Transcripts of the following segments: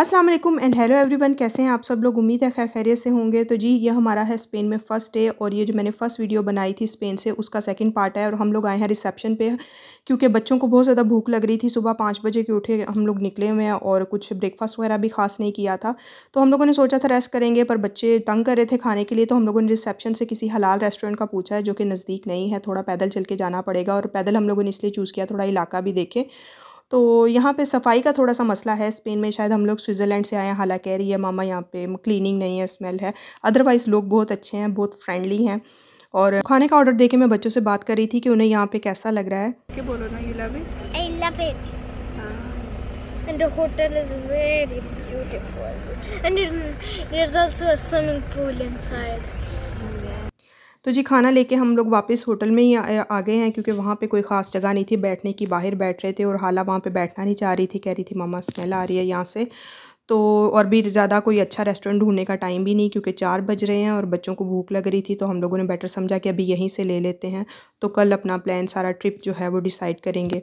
अस्सलाम वालेकुम and hello everyone कैसे हैं आप सब लोग उम्मीद है खैर खैरियत से होंगे तो जी ये हमारा है स्पेन में फ़र्स्ट डे और ये जो मैंने फ़र्स्ट वीडियो बनाई थी स्पेन से उसका सेकंड पार्ट है और हम लोग आए हैं रिसेप्शन पे क्योंकि बच्चों को बहुत ज़्यादा भूख लग रही थी सुबह पाँच बजे के उठे हम लोग निकले हुए हैं और कुछ ब्रेकफास्ट वगैरह भी खास नहीं किया था तो हम लोगों ने सोचा था रेस्ट करेंगे पर बच्चे तंग कर रहे थे खाने के लिए तो हम लोगों ने रिसेप्शन से किसी हलाल रेस्टोरेंट का पूछा है जो कि नज़दीक नहीं है थोड़ा पैदल चल के जाना पड़ेगा और पैदल हम लोगों ने इसलिए चूज़ किया थोड़ा इलाका भी देखें तो यहाँ पे सफाई का थोड़ा सा मसला है स्पेन में शायद हम लोग स्विट्ज़रलैंड से आए हैं हालाँकि रही है मामा यहाँ पे क्लीनिंग नहीं है स्मेल है अदरवाइज़ लोग बहुत अच्छे हैं बहुत फ्रेंडली हैं और खाने का ऑर्डर देके मैं बच्चों से बात कर रही थी कि उन्हें यहाँ पे कैसा लग रहा है हाँ। And the hotel is very beautiful. And there's also a swimming pool inside. तो जी खाना लेके हम लोग वापस होटल में ही आ, गए हैं क्योंकि वहाँ पे कोई ख़ास जगह नहीं थी बैठने की बाहर बैठ रहे थे और हाला वहाँ पे बैठना नहीं चाह रही थी कह रही थी मामा स्मेल आ रही है यहाँ से तो और भी ज़्यादा कोई अच्छा रेस्टोरेंट ढूंढने का टाइम भी नहीं क्योंकि चार बज रहे हैं और बच्चों को भूख लग रही थी तो हम लोगों ने बेटर समझा कि अभी यहीं से ले लेते हैं तो कल अपना प्लान सारा ट्रिप जो है वो डिसाइड करेंगे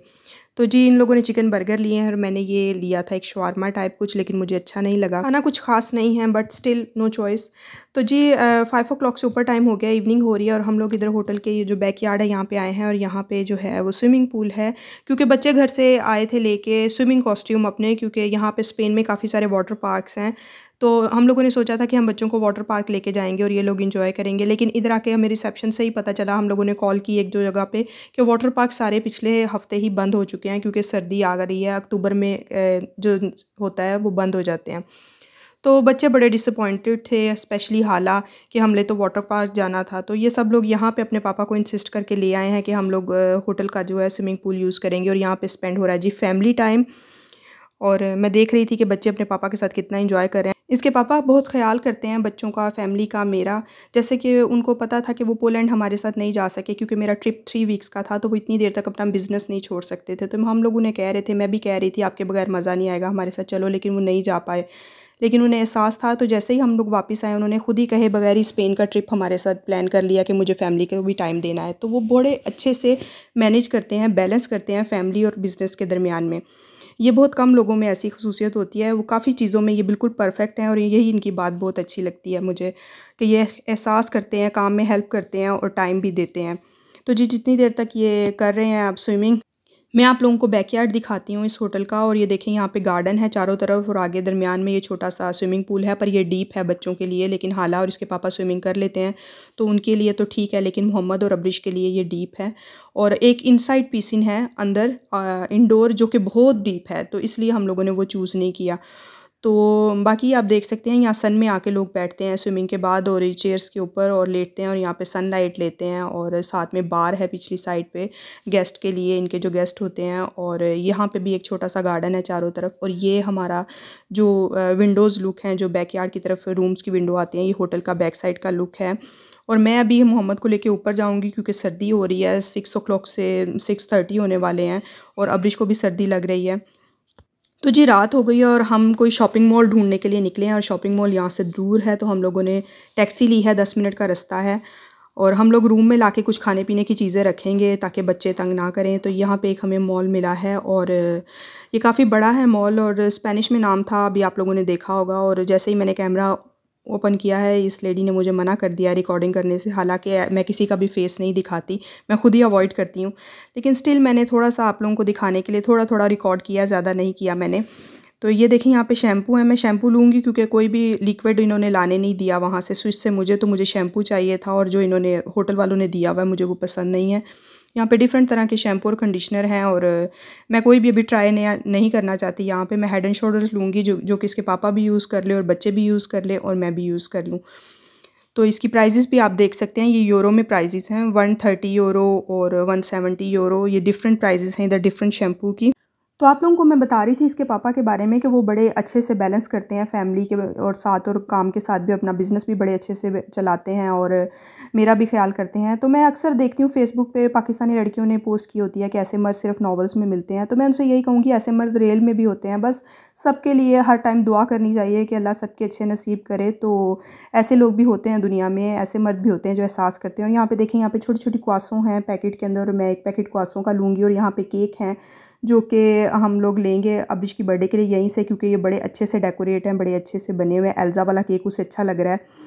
तो जी इन लोगों ने चिकन बर्गर लिए हैं और मैंने ये लिया था एक शवारमा टाइप कुछ लेकिन मुझे अच्छा नहीं लगा खाना कुछ खास नहीं है बट स्टिल नो चॉइस तो जी फाइव ओ से ऊपर टाइम हो गया इवनिंग हो रही है और हम लोग इधर होटल के ये जो बैक यार्ड है यहाँ पे आए हैं और यहाँ पे जो है वो स्विमिंग पूल है क्योंकि बच्चे घर से आए थे लेके स्विमिंग कॉस्ट्यूम अपने क्योंकि यहाँ पे स्पेन में काफ़ी सारे वाटर पार्क्स हैं तो हम लोगों ने सोचा था कि हम बच्चों को वाटर पार्क लेके जाएंगे और ये लोग इन्जॉय करेंगे लेकिन इधर आके हमें रिसेप्शन से ही पता चला हम लोगों ने कॉल की एक दो जगह पे कि वाटर पार्क सारे पिछले हफ्ते ही बंद हो चुके हैं क्योंकि सर्दी आ रही है अक्टूबर में जो होता है वो बंद हो जाते हैं तो बच्चे बड़े डिसअपॉइंटेड थे स्पेशली हाला कि हमले तो वाटर पार्क जाना था तो ये सब लोग यहाँ पे अपने पापा को इंसिस्ट करके ले आए हैं कि हम लोग होटल का जो है स्विमिंग पूल यूज़ करेंगे और यहाँ पे स्पेंड हो रहा है जी फैमिली टाइम और मैं देख रही थी कि बच्चे अपने पापा के साथ कितना इन्जॉय कर रहे हैं इसके पापा बहुत ख़्याल करते हैं बच्चों का फैमिली का मेरा जैसे कि उनको पता था कि वो पोलैंड हमारे साथ नहीं जा सके क्योंकि मेरा ट्रिप थ्री वीक्स का था तो वो इतनी देर तक अपना बिज़नेस नहीं छोड़ सकते थे तो हम लोग उन्हें कह रहे थे मैं भी कह रही थी आपके बगैर मज़ा नहीं आएगा हमारे साथ चलो लेकिन वो नहीं जा पाए लेकिन उन्हें एहसास था तो जैसे ही हम लोग वापस आए उन्होंने खुद ही कहे बगैर ही स्पेन का ट्रिप हमारे साथ प्लान कर लिया कि मुझे फैमिली को भी टाइम देना है तो वो बड़े अच्छे से मैनेज करते हैं बैलेंस करते हैं फैमिली और बिज़नेस के दरमियान में ये बहुत कम लोगों में ऐसी खसूसियत होती है वो काफ़ी चीज़ों में ये बिल्कुल परफेक्ट हैं और यही इनकी बात बहुत अच्छी लगती है मुझे कि ये एहसास करते हैं काम में हेल्प करते हैं और टाइम भी देते हैं तो जी जितनी देर तक ये कर रहे हैं आप स्विमिंग मैं आप लोगों को बैकयार्ड दिखाती हूँ इस होटल का और ये देखें यहाँ पे गार्डन है चारों तरफ और आगे दरमियान में ये छोटा सा स्विमिंग पूल है पर ये डीप है बच्चों के लिए लेकिन हाला और इसके पापा स्विमिंग कर लेते हैं तो उनके लिए तो ठीक है लेकिन मोहम्मद और अब्रिश के लिए ये डीप है और एक इनसाइड पीसिन है अंदर इनडोर जो कि बहुत डीप है तो इसलिए हम लोगों ने वो चूज़ नहीं किया तो बाकी आप देख सकते हैं यहाँ सन में आके लोग बैठते हैं स्विमिंग के बाद और चेयर्स के ऊपर और लेटते हैं और यहाँ पे सन लाइट लेते हैं और साथ में बार है पिछली साइड पे गेस्ट के लिए इनके जो गेस्ट होते हैं और यहाँ पे भी एक छोटा सा गार्डन है चारों तरफ और ये हमारा जो विंडोज़ लुक हैं जो बैक की तरफ रूम्स की विंडो आती हैं ये होटल का बैक साइड का लुक है और मैं अभी मोहम्मद को लेके ऊपर जाऊंगी क्योंकि सर्दी हो रही है सिक्स ओ से सिक्स थर्टी होने वाले हैं और अब्रिश को भी सर्दी लग रही है तो जी रात हो गई और हम कोई शॉपिंग मॉल ढूंढने के लिए निकले हैं और शॉपिंग मॉल यहाँ से दूर है तो हम लोगों ने टैक्सी ली है दस मिनट का रास्ता है और हम लोग रूम में ला कुछ खाने पीने की चीज़ें रखेंगे ताकि बच्चे तंग ना करें तो यहाँ पे एक हमें मॉल मिला है और ये काफ़ी बड़ा है मॉल और स्पेनिश में नाम था अभी आप लोगों ने देखा होगा और जैसे ही मैंने कैमरा ओपन किया है इस लेडी ने मुझे मना कर दिया रिकॉर्डिंग करने से हालांकि मैं किसी का भी फेस नहीं दिखाती मैं खुद ही अवॉइड करती हूँ लेकिन स्टिल मैंने थोड़ा सा आप लोगों को दिखाने के लिए थोड़ा थोड़ा रिकॉर्ड किया ज़्यादा नहीं किया मैंने तो ये देखें यहाँ पे शैम्पू है मैं शैम्पू लूँगी क्योंकि कोई भी लिक्विड इन्होंने लाने नहीं दिया वहाँ से स्विच से मुझे तो मुझे शैम्पू चाहिए था और जो इन्होंने होटल वालों ने दिया हुआ है मुझे वो पसंद नहीं है यहाँ पे डिफरेंट तरह के शैम्पू और कंडीशनर हैं और मैं कोई भी अभी ट्राई नया नहीं करना चाहती यहाँ पे मैं हेड एंड शोल्डर्स लूँगी जो जो कि इसके पापा भी यूज़ कर ले और बच्चे भी यूज़ कर ले और मैं भी यूज़ कर लूँ तो इसकी प्राइजेस भी आप देख सकते हैं ये यूरो में प्राइजेस हैं वन थर्टी यूरो और वन सेवेंटी यूरो ये डिफरेंट प्राइजेस हैं इधर डिफरेंट शैम्पू की तो आप लोगों को मैं बता रही थी इसके पापा के बारे में कि वो बड़े अच्छे से बैलेंस करते हैं फैमिली के और साथ और काम के साथ भी अपना बिज़नेस भी बड़े अच्छे से चलाते हैं और मेरा भी ख्याल करते हैं तो मैं अक्सर देखती हूँ फेसबुक पे पाकिस्तानी लड़कियों ने पोस्ट की होती है कि ऐसे मर्द सिर्फ नॉवल्स में मिलते हैं तो मैं उनसे यही कहूँगी ऐसे मर्द रेल में भी होते हैं बस सबके लिए हर टाइम दुआ करनी चाहिए कि अल्लाह सबके अच्छे नसीब करे तो ऐसे लोग भी होते हैं दुनिया में ऐसे मर्द भी होते हैं जो एहसास करते हैं और यहाँ पर देखें यहाँ पर छोटी छोटी क्वासों हैं पैकेट के अंदर मैं एक पैकेट क्वासों का लूँगी और यहाँ पर केक हैं जो कि हम लोग लेंगे अबिश की बर्थडे के लिए यहीं से क्योंकि ये बड़े अच्छे से डेकोरेट हैं बड़े अच्छे से बने हुए हैं एल्ज़ा वाला केक उसे अच्छा लग रहा है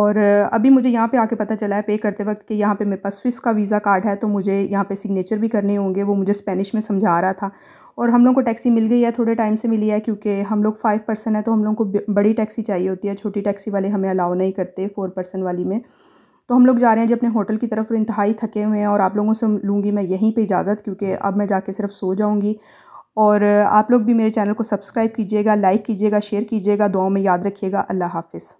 और अभी मुझे यहाँ पे आके पता चला है पे करते वक्त कि यहाँ पे मेरे पास स्विस का वीज़ा कार्ड है तो मुझे यहाँ पे सिग्नेचर भी करने होंगे वो मुझे स्पेनिश में समझा रहा था और हम लोग को टैक्सी मिल गई है थोड़े टाइम से मिली है क्योंकि हम लोग फाइव पर्सन है तो हम लोग को बड़ी टैक्सी चाहिए होती है छोटी टैक्सी वाले हमें अलाउ नहीं करते फ़ोर पर्सन वाली में तो हम लोग जा रहे हैं जी अपने होटल की तरफ और इंतहाई थके हुए हैं और आप लोगों से लूँगी मैं यहीं पे इजाज़त क्योंकि अब मैं जाके सिर्फ सो जाऊँगी और आप लोग भी मेरे चैनल को सब्सक्राइब कीजिएगा लाइक कीजिएगा शेयर कीजिएगा दुआओं में याद रखिएगा अल्लाह हाफिज़